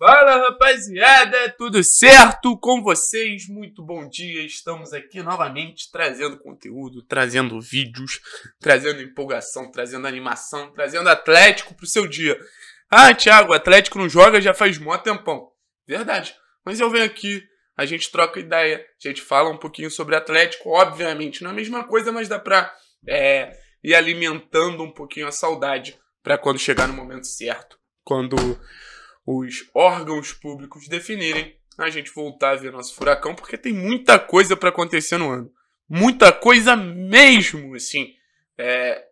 Fala rapaziada, tudo certo com vocês? Muito bom dia, estamos aqui novamente trazendo conteúdo, trazendo vídeos, trazendo empolgação, trazendo animação, trazendo Atlético pro seu dia. Ah, Thiago, Atlético não joga já faz mó tempão. Verdade, mas eu venho aqui, a gente troca ideia, a gente fala um pouquinho sobre Atlético, obviamente, não é a mesma coisa, mas dá pra é, ir alimentando um pouquinho a saudade para quando chegar no momento certo. Quando os órgãos públicos definirem, a gente voltar a ver nosso furacão, porque tem muita coisa para acontecer no ano. Muita coisa mesmo, assim. É,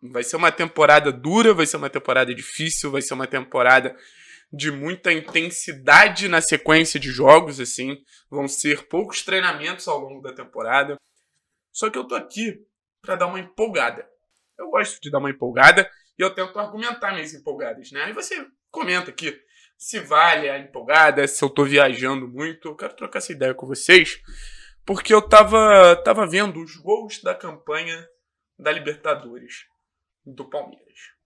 vai ser uma temporada dura, vai ser uma temporada difícil, vai ser uma temporada de muita intensidade na sequência de jogos, assim. Vão ser poucos treinamentos ao longo da temporada. Só que eu tô aqui para dar uma empolgada. Eu gosto de dar uma empolgada e eu tento argumentar minhas empolgadas, né? e você comenta aqui se vale a empolgada, se eu tô viajando muito. Eu quero trocar essa ideia com vocês, porque eu tava, tava vendo os gols da campanha da Libertadores do Palmeiras.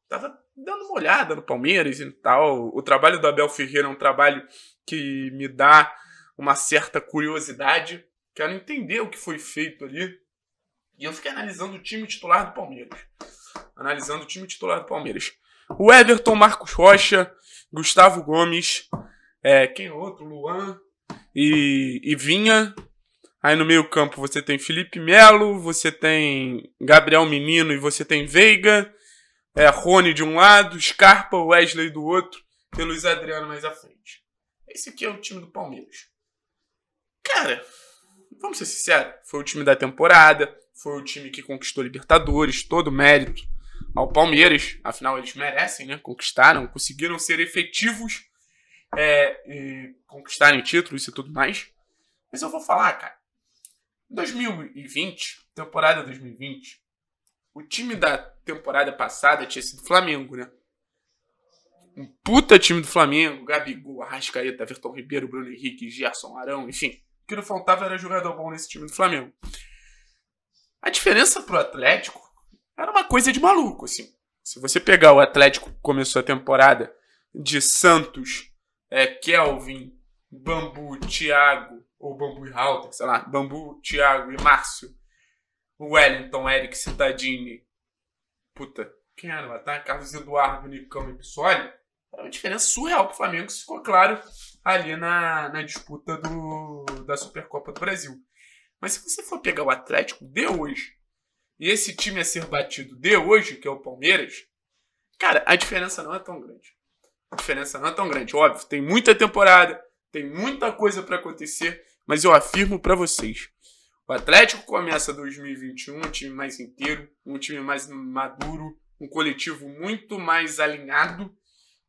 Tava dando uma olhada no Palmeiras e tal. O trabalho do Abel Ferreira é um trabalho que me dá uma certa curiosidade. Quero entender o que foi feito ali. E eu fiquei analisando o time titular do Palmeiras. Analisando o time titular do Palmeiras. O Everton, Marcos Rocha, Gustavo Gomes, é, quem outro? Luan e, e Vinha. Aí no meio-campo você tem Felipe Melo, você tem Gabriel Menino e você tem Veiga. É, Rony de um lado, Scarpa, Wesley do outro e Luiz Adriano mais à frente. Esse aqui é o time do Palmeiras. Cara, vamos ser sinceros, foi o time da temporada, foi o time que conquistou Libertadores, todo mérito ao Palmeiras. Afinal, eles merecem, né? Conquistaram, conseguiram ser efetivos é, e conquistarem títulos e tudo mais. Mas eu vou falar, cara. 2020, temporada 2020, o time da temporada passada tinha sido Flamengo, né? Um puta time do Flamengo, Gabigol, Arrascaeta, Everton Ribeiro, Bruno Henrique, Gerson, Arão, enfim. O que não faltava era jogador bom nesse time do Flamengo. A diferença pro Atlético era uma coisa de maluco, assim. Se você pegar o Atlético que começou a temporada de Santos, é, Kelvin, Bambu, Thiago, ou Bambu e Halter, sei lá, Bambu, Thiago e Márcio, Wellington, Eric Cittadini, puta, quem era o tá? Carlos Eduardo, Nicão e Pissoli. Era uma diferença surreal pro Flamengo, isso ficou claro ali na, na disputa do, da Supercopa do Brasil. Mas se você for pegar o Atlético de hoje, e esse time a ser batido de hoje, que é o Palmeiras, cara, a diferença não é tão grande. A diferença não é tão grande, óbvio. Tem muita temporada, tem muita coisa para acontecer, mas eu afirmo para vocês. O Atlético começa 2021 um time mais inteiro, um time mais maduro, um coletivo muito mais alinhado,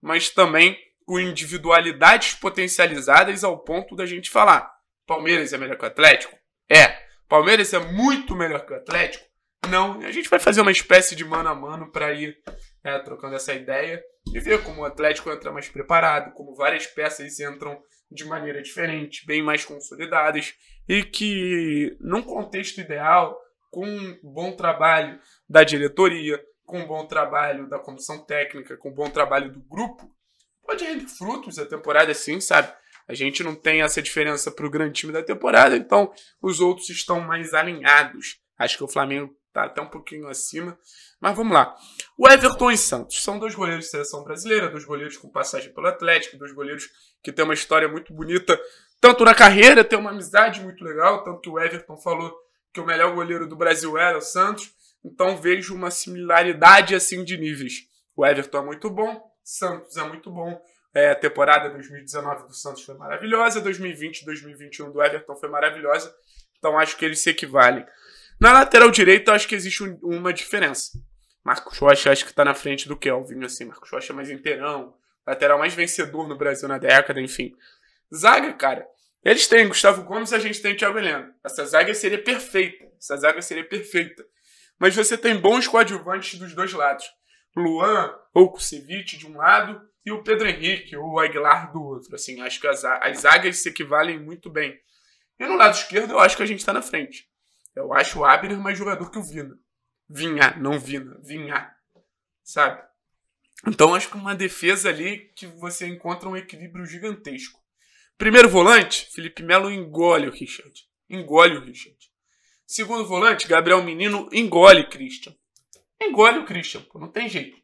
mas também com individualidades potencializadas ao ponto da gente falar: Palmeiras é melhor que o Atlético? É. Palmeiras é muito melhor que o Atlético? Não, a gente vai fazer uma espécie de mano a mano para ir né, trocando essa ideia e ver como o Atlético entra mais preparado, como várias peças entram de maneira diferente, bem mais consolidadas e que, num contexto ideal, com um bom trabalho da diretoria, com um bom trabalho da comissão técnica, com um bom trabalho do grupo, pode render frutos a temporada sim, sabe? A gente não tem essa diferença para o grande time da temporada, então os outros estão mais alinhados. Acho que o Flamengo tá até um pouquinho acima. Mas vamos lá. O Everton e Santos são dois goleiros de seleção brasileira, dois goleiros com passagem pelo Atlético, dois goleiros que têm uma história muito bonita, tanto na carreira, tem uma amizade muito legal, tanto que o Everton falou que o melhor goleiro do Brasil era o Santos. Então vejo uma similaridade assim de níveis. O Everton é muito bom, Santos é muito bom. É, a temporada 2019 do Santos foi maravilhosa, 2020 e 2021 do Everton foi maravilhosa. Então acho que eles se equivalem. Na lateral direita, eu acho que existe um, uma diferença. Marcos Rocha acho que está na frente do Kelvin, assim. Marcos Rocha é mais inteirão, lateral mais vencedor no Brasil na década, enfim. Zaga, cara, eles têm Gustavo Gomes, a gente tem Thiago Heleno. Essa zaga seria perfeita. Essa zaga seria perfeita. Mas você tem bons coadjuvantes dos dois lados. Luan ou Kusevich de um lado e o Pedro Henrique ou Aguilar do outro. Assim, acho que as, as zagas se equivalem muito bem. E no lado esquerdo, eu acho que a gente está na frente. Eu acho o Abner mais jogador que o Vina. Vinha, não Vina, Vinha. Sabe? Então acho que uma defesa ali que você encontra um equilíbrio gigantesco. Primeiro volante, Felipe Melo engole o Richard. Engole o Richard. Segundo volante, Gabriel Menino engole o Christian. Engole o Christian, pô, não tem jeito.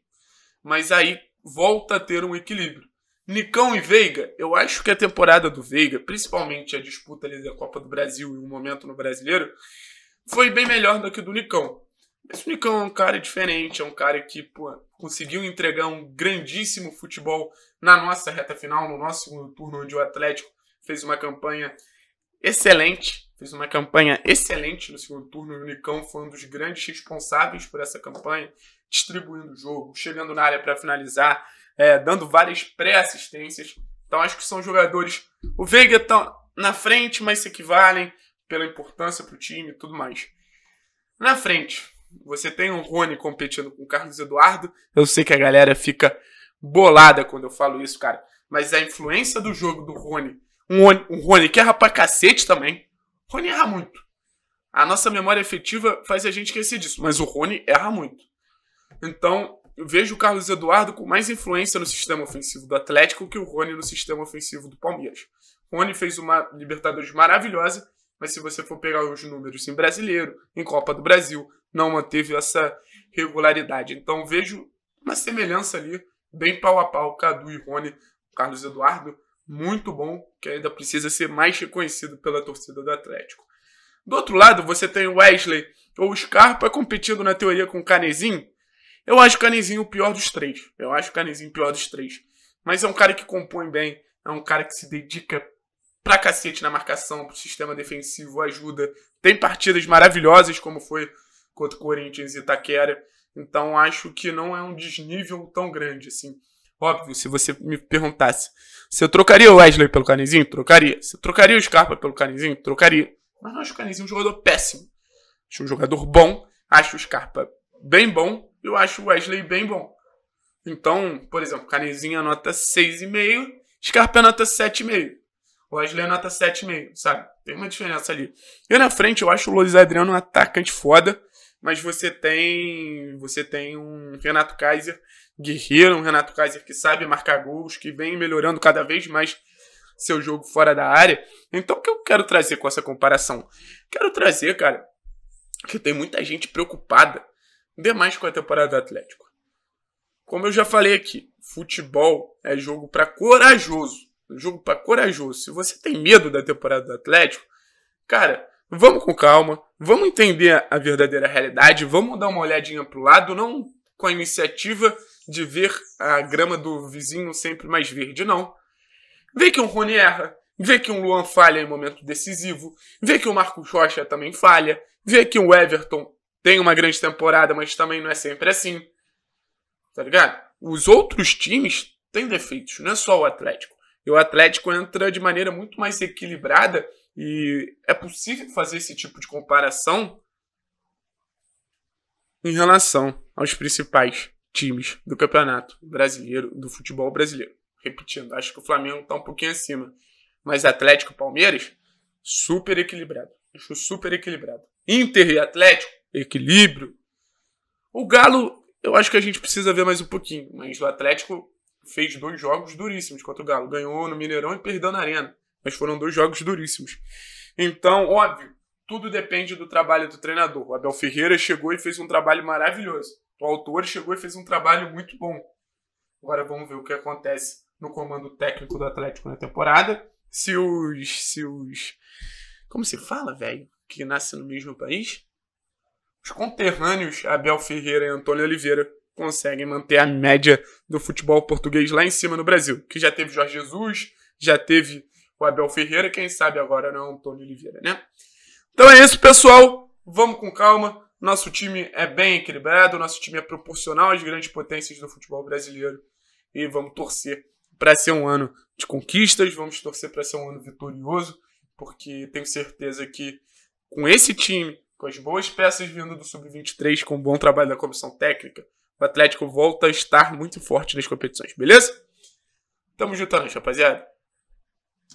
Mas aí volta a ter um equilíbrio. Nicão e Veiga, eu acho que a temporada do Veiga, principalmente a disputa ali da Copa do Brasil e o momento no brasileiro, foi bem melhor do que o do Nicão. Mas o Nicão é um cara diferente, é um cara que pô, conseguiu entregar um grandíssimo futebol na nossa reta final, no nosso segundo turno, onde o Atlético fez uma campanha excelente. Fez uma campanha excelente no segundo turno. O Nicão foi um dos grandes responsáveis por essa campanha, distribuindo o jogo, chegando na área para finalizar, é, dando várias pré-assistências. Então acho que são jogadores. O Veiga tá na frente, mas se equivalem pela importância para o time e tudo mais. Na frente, você tem o Rony competindo com o Carlos Eduardo. Eu sei que a galera fica bolada quando eu falo isso, cara. Mas a influência do jogo do Rony. Um Rony, um Rony que erra pra cacete também. O Rony erra muito. A nossa memória efetiva faz a gente esquecer disso, mas o Rony erra muito. Então, eu vejo o Carlos Eduardo com mais influência no sistema ofensivo do Atlético que o Rony no sistema ofensivo do Palmeiras. O Rony fez uma Libertadores maravilhosa mas se você for pegar os números em brasileiro, em Copa do Brasil, não manteve essa regularidade. Então vejo uma semelhança ali, bem pau a pau, Cadu e Rony, Carlos Eduardo, muito bom, que ainda precisa ser mais reconhecido pela torcida do Atlético. Do outro lado, você tem o Wesley ou Scarpa competindo na teoria com Canezinho. Eu acho Canezinho o pior dos três. Eu acho Canezinho o pior dos três. Mas é um cara que compõe bem, é um cara que se dedica pra cacete na marcação, pro sistema defensivo, ajuda. Tem partidas maravilhosas, como foi contra o Corinthians e Itaquera. Então acho que não é um desnível tão grande assim. Óbvio, se você me perguntasse se eu trocaria o Wesley pelo Canizinho, trocaria. Se eu trocaria o Scarpa pelo Canizinho, trocaria. Mas não acho o Canizinho é um jogador péssimo. Acho um jogador bom, acho o Scarpa bem bom, eu acho o Wesley bem bom. Então, por exemplo, Canizinho anota 6,5, Scarpa anota 7,5. O Wesley é nota 7,5, sabe? Tem uma diferença ali. E na frente eu acho o Luiz Adriano um atacante foda, mas você tem você tem um Renato Kaiser guerreiro, um Renato Kaiser que sabe marcar gols, que vem melhorando cada vez mais seu jogo fora da área. Então o que eu quero trazer com essa comparação? Quero trazer, cara, que tem muita gente preocupada demais com a temporada do Atlético. Como eu já falei aqui, futebol é jogo para corajoso jogo para corajoso. Se você tem medo da temporada do Atlético, cara, vamos com calma, vamos entender a verdadeira realidade, vamos dar uma olhadinha pro lado, não com a iniciativa de ver a grama do vizinho sempre mais verde, não. Vê que um Rony erra, vê que um Luan falha em momento decisivo, vê que o Marcos Rocha também falha, vê que o Everton tem uma grande temporada, mas também não é sempre assim. Tá ligado? Os outros times têm defeitos, não é só o Atlético. E o Atlético entra de maneira muito mais equilibrada e é possível fazer esse tipo de comparação em relação aos principais times do campeonato brasileiro, do futebol brasileiro. Repetindo, acho que o Flamengo está um pouquinho acima, mas Atlético e Palmeiras, super equilibrado. Acho super equilibrado. Inter e Atlético, equilíbrio. O Galo, eu acho que a gente precisa ver mais um pouquinho, mas o Atlético fez dois jogos duríssimos contra o Galo. Ganhou no Mineirão e perdeu na Arena. Mas foram dois jogos duríssimos. Então, óbvio, tudo depende do trabalho do treinador. O Abel Ferreira chegou e fez um trabalho maravilhoso. O autor chegou e fez um trabalho muito bom. Agora vamos ver o que acontece no comando técnico do Atlético na temporada. Se os. Se os como se fala, velho? Que nasce no mesmo país? Os conterrâneos Abel Ferreira e Antônio Oliveira conseguem manter a média do futebol português lá em cima no Brasil, que já teve Jorge Jesus, já teve o Abel Ferreira, quem sabe agora não é Antônio Oliveira, né? Então é isso, pessoal. Vamos com calma. Nosso time é bem equilibrado, nosso time é proporcional às grandes potências do futebol brasileiro e vamos torcer para ser um ano de conquistas, vamos torcer para ser um ano vitorioso, porque tenho certeza que com esse time, com as boas peças vindo do sub-23, com o bom trabalho da comissão técnica, Atlético volta a estar muito forte nas competições, beleza? Tamo junto, rapaziada.